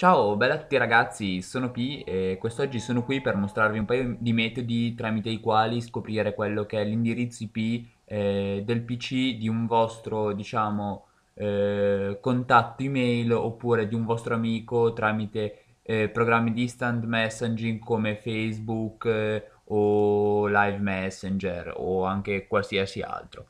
Ciao, bella a tutti ragazzi, sono Pi e quest'oggi sono qui per mostrarvi un paio di metodi tramite i quali scoprire quello che è l'indirizzo IP eh, del PC di un vostro, diciamo, eh, contatto email oppure di un vostro amico tramite eh, programmi di instant messaging come Facebook eh, o Live Messenger o anche qualsiasi altro.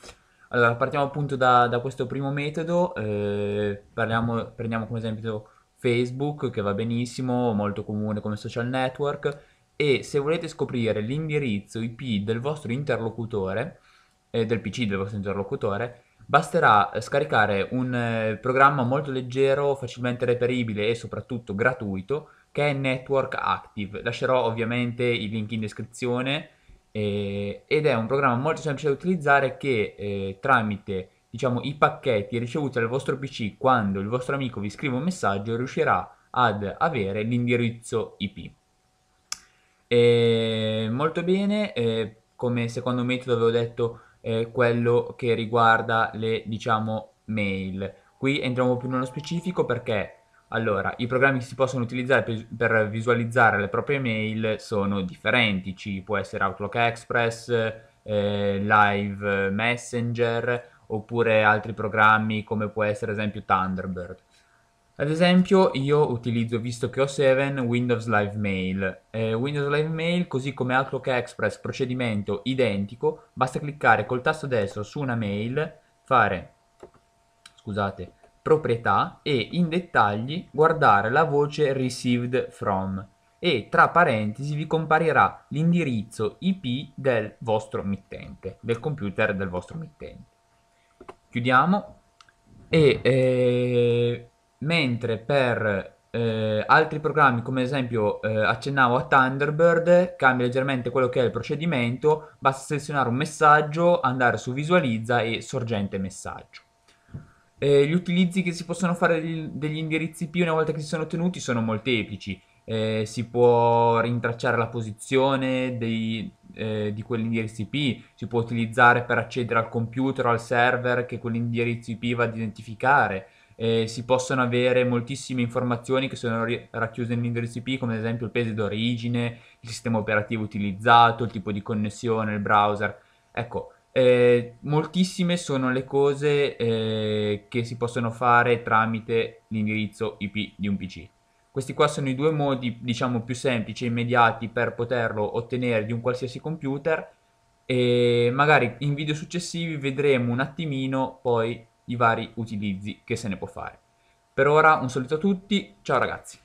Allora, partiamo appunto da, da questo primo metodo, eh, parliamo, prendiamo come esempio Facebook che va benissimo, molto comune come social network e se volete scoprire l'indirizzo IP del vostro interlocutore, eh, del PC del vostro interlocutore, basterà eh, scaricare un eh, programma molto leggero, facilmente reperibile e soprattutto gratuito che è Network Active. Lascerò ovviamente i link in descrizione eh, ed è un programma molto semplice da utilizzare che eh, tramite diciamo, i pacchetti ricevuti dal vostro PC quando il vostro amico vi scrive un messaggio riuscirà ad avere l'indirizzo IP. E molto bene, eh, come secondo metodo avevo detto eh, quello che riguarda le diciamo mail. Qui entriamo più nello specifico perché allora, i programmi che si possono utilizzare per, per visualizzare le proprie mail sono differenti, ci può essere Outlook Express, eh, Live Messenger, oppure altri programmi come può essere ad esempio Thunderbird. Ad esempio io utilizzo, visto che ho 7, Windows Live Mail. Eh, Windows Live Mail, così come Outlook Express, procedimento identico, basta cliccare col tasto destro su una mail, fare, scusate, proprietà e in dettagli guardare la voce Received From e tra parentesi vi comparirà l'indirizzo IP del vostro mittente, del computer del vostro mittente chiudiamo e eh, mentre per eh, altri programmi come ad esempio eh, accennavo a Thunderbird cambia leggermente quello che è il procedimento basta selezionare un messaggio andare su visualizza e sorgente messaggio eh, gli utilizzi che si possono fare degli indirizzi P una volta che si sono ottenuti sono molteplici eh, si può rintracciare la posizione dei, eh, di quell'indirizzo IP, si può utilizzare per accedere al computer, o al server che quell'indirizzo IP va ad identificare. Eh, si possono avere moltissime informazioni che sono ri- racchiuse nell'indirizzo IP, come ad esempio il paese d'origine, il sistema operativo utilizzato, il tipo di connessione, il browser. Ecco, eh, moltissime sono le cose eh, che si possono fare tramite l'indirizzo IP di un PC. Questi qua sono i due modi, diciamo, più semplici e immediati per poterlo ottenere di un qualsiasi computer e magari in video successivi vedremo un attimino poi i vari utilizzi che se ne può fare. Per ora un saluto a tutti, ciao ragazzi!